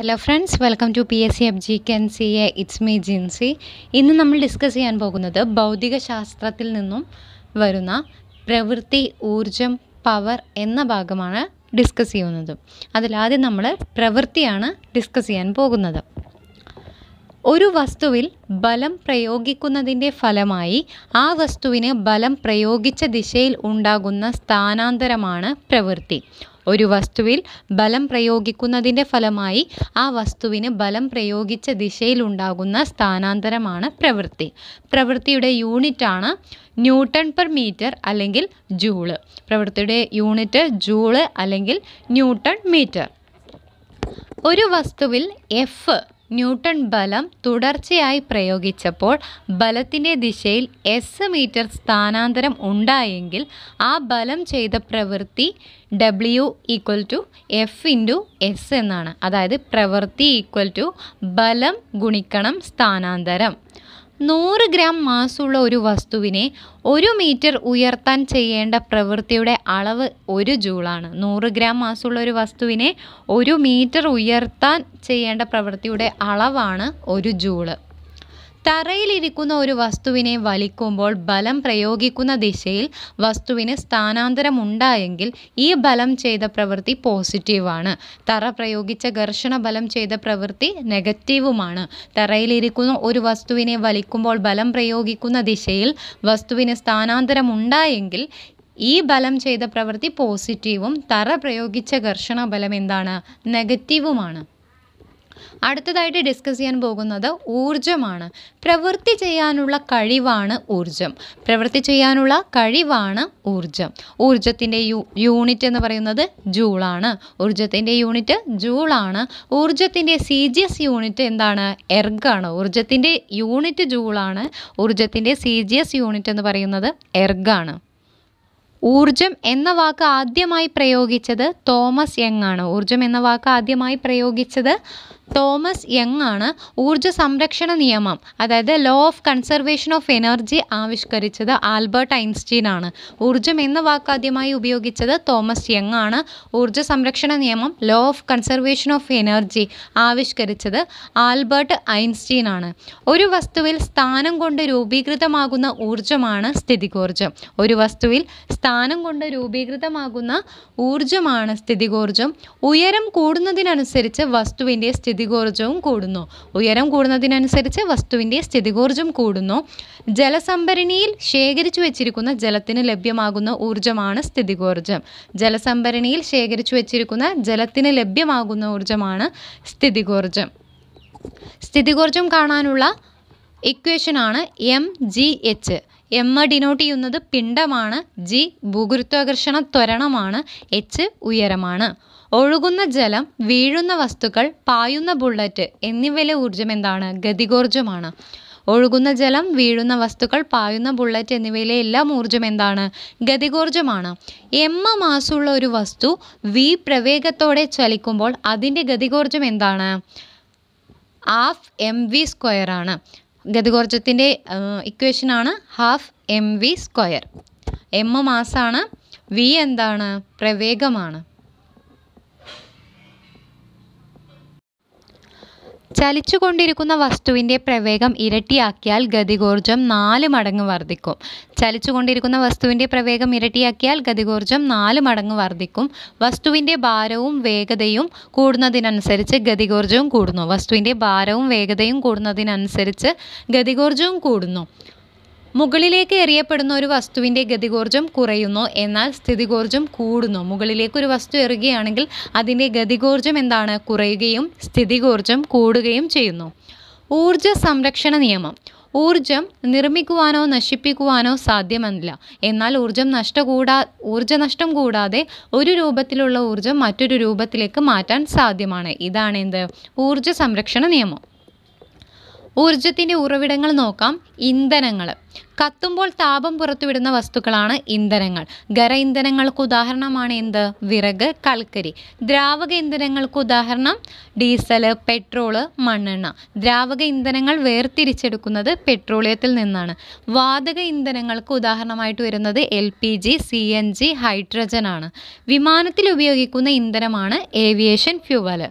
hello friends welcome to P S C F G കെൻ C A it's me Jincy ഇന്ന് നമ്മൾ discuss ചെയ്യാൻ പോകുന്നത് ഭൗതിക ശാസ്ത്രത്തിൽ നിന്നും വരുന്ന പ്രവൃത്തി ഊർജം പവർ എന്ന ഭാഗമാണ് ഡിസ്കസ് ചെയ്യുന്നത് അതിലാദ്യം നമ്മൾ പ്രവൃത്തിയാണ് ഡിസ്കസ് ചെയ്യാൻ പോകുന്നത് ഒരു വസ്തുവിൽ ബലം പ്രയോഗിക്കുന്നതിൻ്റെ ഫലമായി ആ വസ്തുവിന് ബലം പ്രയോഗിച്ച ദിശയിൽ ഉണ്ടാകുന്ന സ്ഥാനാന്തരമാണ് പ്രവൃത്തി ഒരു വസ്തുവിൽ ബലം പ്രയോഗിക്കുന്നതിൻ്റെ ഫലമായി ആ വസ്തുവിന് ബലം പ്രയോഗിച്ച ദിശയിലുണ്ടാകുന്ന സ്ഥാനാന്തരമാണ് പ്രവൃത്തി പ്രവൃത്തിയുടെ യൂണിറ്റാണ് ന്യൂട്ടൺ പെർ മീറ്റർ അല്ലെങ്കിൽ ജൂള് പ്രവൃത്തിയുടെ യൂണിറ്റ് ജൂള് അല്ലെങ്കിൽ ന്യൂട്ടൺ മീറ്റർ ഒരു വസ്തുവിൽ എഫ് ന്യൂട്ടൺ ബലം തുടർച്ചയായി പ്രയോഗിച്ചപ്പോൾ ബലത്തിൻ്റെ ദിശയിൽ എസ് മീറ്റർ സ്ഥാനാന്തരം ഉണ്ടായെങ്കിൽ ആ ബലം ചെയ്ത പ്രവൃത്തി W equal to F into S എന്നാണ് അതായത് പ്രവൃത്തി ഈക്വൽ ടു ബലം ഗുണിക്കണം സ്ഥാനാന്തരം നൂറ് ഗ്രാം മാസുള്ള ഒരു വസ്തുവിനെ ഒരു മീറ്റർ ഉയർത്താൻ ചെയ്യേണ്ട പ്രവൃത്തിയുടെ അളവ് ഒരു ജൂളാണ് നൂറ് ഗ്രാം മാസുള്ള ഒരു വസ്തുവിനെ ഒരു മീറ്റർ ഉയർത്താൻ ചെയ്യേണ്ട പ്രവൃത്തിയുടെ അളവാണ് ഒരു ജൂള് തറയിലിരിക്കുന്ന ഒരു വസ്തുവിനെ വലിക്കുമ്പോൾ ബലം പ്രയോഗിക്കുന്ന ദിശയിൽ വസ്തുവിന് സ്ഥാനാന്തരമുണ്ടായെങ്കിൽ ഈ ബലം ചെയ്ത പ്രവൃത്തി പോസിറ്റീവാണ് തറ പ്രയോഗിച്ച ഘർഷണ ബലം ചെയ്ത പ്രവൃത്തി നെഗറ്റീവുമാണ് തറയിലിരിക്കുന്ന ഒരു വസ്തുവിനെ വലിക്കുമ്പോൾ ബലം പ്രയോഗിക്കുന്ന ദിശയിൽ വസ്തുവിന് സ്ഥാനാന്തരമുണ്ടായെങ്കിൽ ഈ ബലം ചെയ്ത പ്രവൃത്തി പോസിറ്റീവും തറ പ്രയോഗിച്ച ഘർഷണ ബലം എന്താണ് നെഗറ്റീവുമാണ് അടുത്തതായിട്ട് ഡിസ്കസ് ചെയ്യാൻ പോകുന്നത് ഊർജമാണ് പ്രവൃത്തി ചെയ്യാനുള്ള കഴിവാണ് ഊർജം പ്രവൃത്തി ചെയ്യാനുള്ള കഴിവാണ് ഊർജം ഊർജത്തിൻ്റെ യൂണിറ്റ് എന്ന് പറയുന്നത് ജൂളാണ് ഊർജത്തിൻ്റെ യൂണിറ്റ് ജൂളാണ് ഊർജത്തിൻ്റെ സി ജി എസ് യൂണിറ്റ് എന്താണ് എർഗാണ് ഊർജത്തിൻ്റെ യൂണിറ്റ് ജൂളാണ് ഊർജത്തിൻ്റെ സി ജി എസ് യൂണിറ്റ് എന്ന് പറയുന്നത് എർഗാണ് ഊർജം എന്ന വാക്ക് ആദ്യമായി പ്രയോഗിച്ചത് തോമസ് യങ് ആണ് ഊർജം എന്ന വാക്ക് ആദ്യമായി പ്രയോഗിച്ചത് തോമസ് യങ് ആണ് ഊർജ്ജ സംരക്ഷണ നിയമം അതായത് law of conservation of energy ആവിഷ്കരിച്ചത് ആൽബർട്ട് ഐൻസ്റ്റീൻ ആണ് ഊർജ്ജം എന്ന വാക്ക് ആദ്യമായി ഉപയോഗിച്ചത് തോമസ് യങ് ആണ് ഊർജ്ജ സംരക്ഷണ നിയമം law of conservation of energy ആവിഷ്കരിച്ചത് ആൽബർട്ട് ഐൻസ്റ്റീൻ ആണ് ഒരു വസ്തുവിൽ സ്ഥാനം കൊണ്ട് രൂപീകൃതമാകുന്ന ഊർജ്ജമാണ് സ്ഥിതികോർജ്ജം ഒരു വസ്തുവിൽ സ്ഥാനം കൊണ്ട് രൂപീകൃതമാകുന്ന ഊർജ്ജമാണ് സ്ഥിതികോർജ്ജം ഉയരം കൂടുന്നതിനനുസരിച്ച് വസ്തുവിൻ്റെ സ്ഥിതി സ്ഥിതികോർജ്ജവും കൂടുന്നു ഉയരം കൂടുന്നതിനനുസരിച്ച് വസ്തുവിൻ്റെ സ്ഥിതികോർജ്ജം കൂടുന്നു ജലസംഭരണിയിൽ ശേഖരിച്ചു വച്ചിരിക്കുന്ന ജലത്തിന് ലഭ്യമാകുന്ന ഊർജ്ജമാണ് സ്ഥിതികോർജ്ജം ജലസംഭരണിയിൽ ശേഖരിച്ചു വച്ചിരിക്കുന്ന ജലത്തിന് ലഭ്യമാകുന്ന ഊർജ്ജമാണ് സ്ഥിതികോർജ്ജം സ്ഥിതികോർജ്ജം കാണാനുള്ള ഇക്വേഷനാണ് M G H M denote ചെയ്യുന്നത് പിണ്ഡമാണ് ജി ഭൂഗുരുത്വാകർഷണ ത്വരണമാണ് എച്ച് ഉയരമാണ് ഒഴുകുന്ന ജലം വീഴുന്ന വസ്തുക്കൾ പായുന്ന ബുള്ളറ്റ് എന്നിവയിലെ ഊർജ്ജം എന്താണ് ഗതികോർജ്ജമാണ് ഒഴുകുന്ന ജലം വീഴുന്ന വസ്തുക്കൾ പായുന്ന ബുള്ളറ്റ് എന്നിവയിലെ എല്ലാം ഊർജ്ജം എന്താണ് ഗതികോർജ്ജമാണ് എം എം മാസുള്ള ഒരു വസ്തു വി പ്രവേഗത്തോടെ ചലിക്കുമ്പോൾ അതിൻ്റെ ഗതികോർജ്ജം എന്താണ് ഹാഫ് എം വി സ്ക്വയർ ആണ് ഗതികോർജ്ജത്തിൻ്റെ ഇക്വേഷനാണ് half M V square M മാസാണ് വി എന്താണ് പ്രവേഗമാണ് ചലിച്ചുകൊണ്ടിരിക്കുന്ന വസ്തുവിൻ്റെ പ്രവേഗം ഇരട്ടിയാക്കിയാൽ ഗതികോർജം നാല് മടങ്ങ് വർദ്ധിക്കും ചലിച്ചുകൊണ്ടിരിക്കുന്ന വസ്തുവിൻ്റെ പ്രവേഗം ഇരട്ടിയാക്കിയാൽ ഗതികോർജം നാല് മടങ്ങ് വർദ്ധിക്കും വസ്തുവിൻ്റെ ഭാരവും വേഗതയും കൂടുന്നതിനനുസരിച്ച് ഗതികോർജവും കൂടുന്നു വസ്തുവിൻ്റെ ഭാരവും വേഗതയും കൂടുന്നതിനനുസരിച്ച് ഗതികോർജവും കൂടുന്നു മുകളിലേക്ക് എറിയപ്പെടുന്ന ഒരു വസ്തുവിൻ്റെ ഗതികോർജം കുറയുന്നു എന്നാൽ സ്ഥിതികോർജം കൂടുന്നു മുകളിലേക്ക് ഒരു വസ്തു എറുകയാണെങ്കിൽ അതിൻ്റെ ഗതികോർജം എന്താണ് കുറയുകയും സ്ഥിതികോർജം കൂടുകയും ചെയ്യുന്നു ഊർജ സംരക്ഷണ നിയമം ഊർജം നിർമ്മിക്കുവാനോ നശിപ്പിക്കുവാനോ സാധ്യമല്ല എന്നാൽ ഊർജം നഷ്ട ഊർജ നഷ്ടം കൂടാതെ ഒരു രൂപത്തിലുള്ള ഊർജം മറ്റൊരു രൂപത്തിലേക്ക് മാറ്റാൻ സാധ്യമാണ് ഇതാണ് എന്ത് ഊർജ സംരക്ഷണ നിയമം ഊർജത്തിന്റെ ഉറവിടങ്ങൾ നോക്കാം ഇന്ധനങ്ങൾ കത്തുമ്പോൾ താപം പുറത്തുവിടുന്ന വസ്തുക്കളാണ് ഇന്ധനങ്ങൾ ഖര ഇന്ധനങ്ങൾക്ക് ഉദാഹരണമാണ് എന്ത് വിറക് കൽക്കരി ദ്രാവക ഇന്ധനങ്ങൾക്ക് ഉദാഹരണം ഡീസൽ പെട്രോള് മണ്ണെണ്ണ ദ്രാവക ഇന്ധനങ്ങൾ വേർതിരിച്ചെടുക്കുന്നത് പെട്രോളിയത്തിൽ നിന്നാണ് വാതക ഇന്ധനങ്ങൾക്ക് ഉദാഹരണമായിട്ട് വരുന്നത് L P G C N G hydrogen ആണ് വിമാനത്തിൽ ഉപയോഗിക്കുന്ന ഇന്ധനമാണ് ഏവിയേഷൻ ഫ്യൂവല്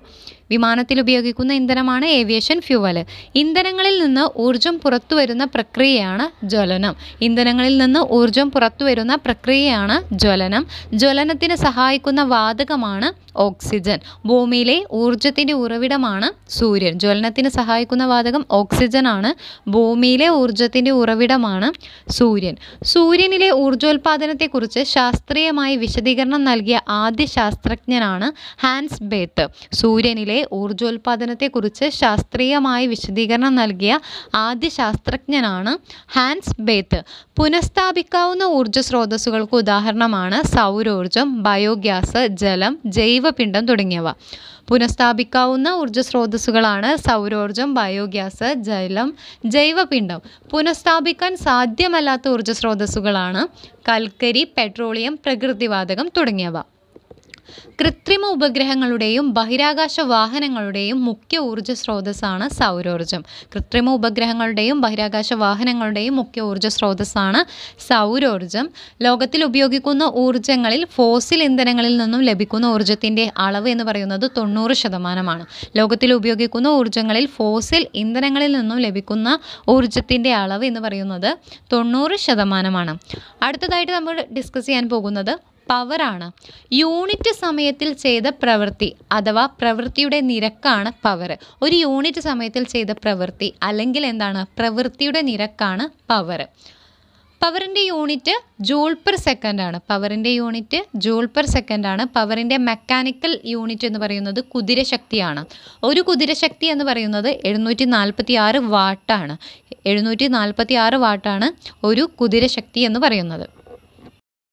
വിമാനത്തിൽ ഉപയോഗിക്കുന്ന ഇന്ധനമാണ് ഏവിയേഷൻ ഫ്യൂവൽ ഇന്ധനങ്ങളിൽ നിന്ന് ഊർജ്ജം പുറത്തുവരുന്ന പ്രക്രിയയാണ് ജ്വലനം ഇന്ധനങ്ങളിൽ നിന്ന് ഊർജ്ജം പുറത്തുവരുന്ന പ്രക്രിയയാണ് ജ്വലനം ജ്വലനത്തിന് സഹായിക്കുന്ന വാതകമാണ് ഓക്സിജൻ ഭൂമിയിലെ ഊർജത്തിൻ്റെ ഉറവിടമാണ് സൂര്യൻ ജ്വലനത്തിന് സഹായിക്കുന്ന വാതകം ഓക്സിജൻ ആണ് ഭൂമിയിലെ ഊർജത്തിൻ്റെ ഉറവിടമാണ് സൂര്യൻ സൂര്യനിലെ ഊർജോൽപാദനത്തെക്കുറിച്ച് ശാസ്ത്രീയമായി വിശദീകരണം നൽകിയ ആദ്യ ശാസ്ത്രജ്ഞനാണ് ഹാൻസ് ബേത്ത് സൂര്യനിലെ ഇന്ത്യയുടെ ഊർജോൽപാദനത്തെക്കുറിച്ച് ശാസ്ത്രീയമായി വിശദീകരണം നൽകിയ ആദ്യ ശാസ്ത്രജ്ഞനാണ് ഹാൻസ് ബേത്ത് പുനഃസ്ഥാപിക്കാവുന്ന ഊർജ്ജ സ്രോതസ്സുകൾക്ക് ഉദാഹരണമാണ് സൗരോർജ്ജം ബയോഗ്യാസ് ജലം ജൈവപിണ്ഡം തുടങ്ങിയവ പുനഃസ്ഥാപിക്കാവുന്ന ഊർജ്ജ സ്രോതസ്സുകളാണ് സൗരോർജ്ജം ബയോഗ്യാസ് ജലം ജൈവപിണ്ഡം പുനഃസ്ഥാപിക്കാൻ സാധ്യമല്ലാത്ത ഊർജ്ജ സ്രോതസ്സുകളാണ് കൽക്കരി പെട്രോളിയം പ്രകൃതിവാതകം തുടങ്ങിയവ കൃത്രിമ ഉപഗ്രഹങ്ങളുടെയും ബഹിരാകാശ വാഹനങ്ങളുടെയും മുഖ്യ ഊർജ്ജ സ്രോതസ്സാണ് സൗരോർജ്ജം കൃത്രിമ ഉപഗ്രഹങ്ങളുടെയും ബഹിരാകാശ വാഹനങ്ങളുടെയും മുഖ്യ ഊർജ്ജ സ്രോതസ്സാണ് സൗരോർജ്ജം ലോകത്തിൽ ഉപയോഗിക്കുന്ന ഊർജ്ജങ്ങളിൽ ഫോസിൽ ഇന്ധനങ്ങളിൽ നിന്നും ലഭിക്കുന്ന ഊർജ്ജത്തിൻ്റെ അളവ് എന്ന് പറയുന്നത് തൊണ്ണൂറ് ശതമാനമാണ് ലോകത്തിൽ ഉപയോഗിക്കുന്ന ഊർജ്ജങ്ങളിൽ ഫോസിൽ ഇന്ധനങ്ങളിൽ നിന്നും ലഭിക്കുന്ന ഊർജ്ജത്തിൻ്റെ അളവ് എന്ന് പറയുന്നത് തൊണ്ണൂറ് ശതമാനമാണ് അടുത്തതായിട്ട് നമ്മൾ ഡിസ്കസ് ചെയ്യാൻ പോകുന്നത് പവറാണ് യൂണിറ്റ് സമയത്തിൽ ചെയ്ത പ്രവൃത്തി അഥവാ പ്രവൃത്തിയുടെ നിരക്കാണ് പവർ ഒരു യൂണിറ്റ് സമയത്തിൽ ചെയ്ത പ്രവൃത്തി അല്ലെങ്കിൽ എന്താണ് പ്രവൃത്തിയുടെ നിരക്കാണ് പവർ പവറിൻ്റെ യൂണിറ്റ് ജൂൾ പെർ സെക്കൻഡ് ആണ് പവറിൻ്റെ യൂണിറ്റ് ജൂൾ പെർ സെക്കൻഡ് ആണ് പവറിൻ്റെ മെക്കാനിക്കൽ യൂണിറ്റ് എന്ന് പറയുന്നത് കുതിരശക്തിയാണ് ഒരു കുതിരശക്തി എന്ന് പറയുന്നത് എഴുന്നൂറ്റി നാൽപ്പത്തി ആറ് വാട്ടാണ് എഴുന്നൂറ്റി നാൽപ്പത്തി ആറ് വാട്ടാണ് ഒരു കുതിരശക്തി എന്ന് പറയുന്നത്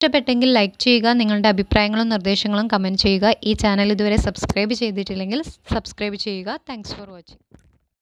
ഇഷ്ടപ്പെട്ടെങ്കിൽ ലൈക്ക് ചെയ്യുക നിങ്ങളുടെ അഭിപ്രായങ്ങളും നിർദ്ദേശങ്ങളും കമൻറ്റ് ചെയ്യുക ഈ ചാനൽ ഇതുവരെ സബ്സ്ക്രൈബ് ചെയ്തിട്ടില്ലെങ്കിൽ സബ്സ്ക്രൈബ് ചെയ്യുക താങ്ക്സ് ഫോർ വാച്ചിങ്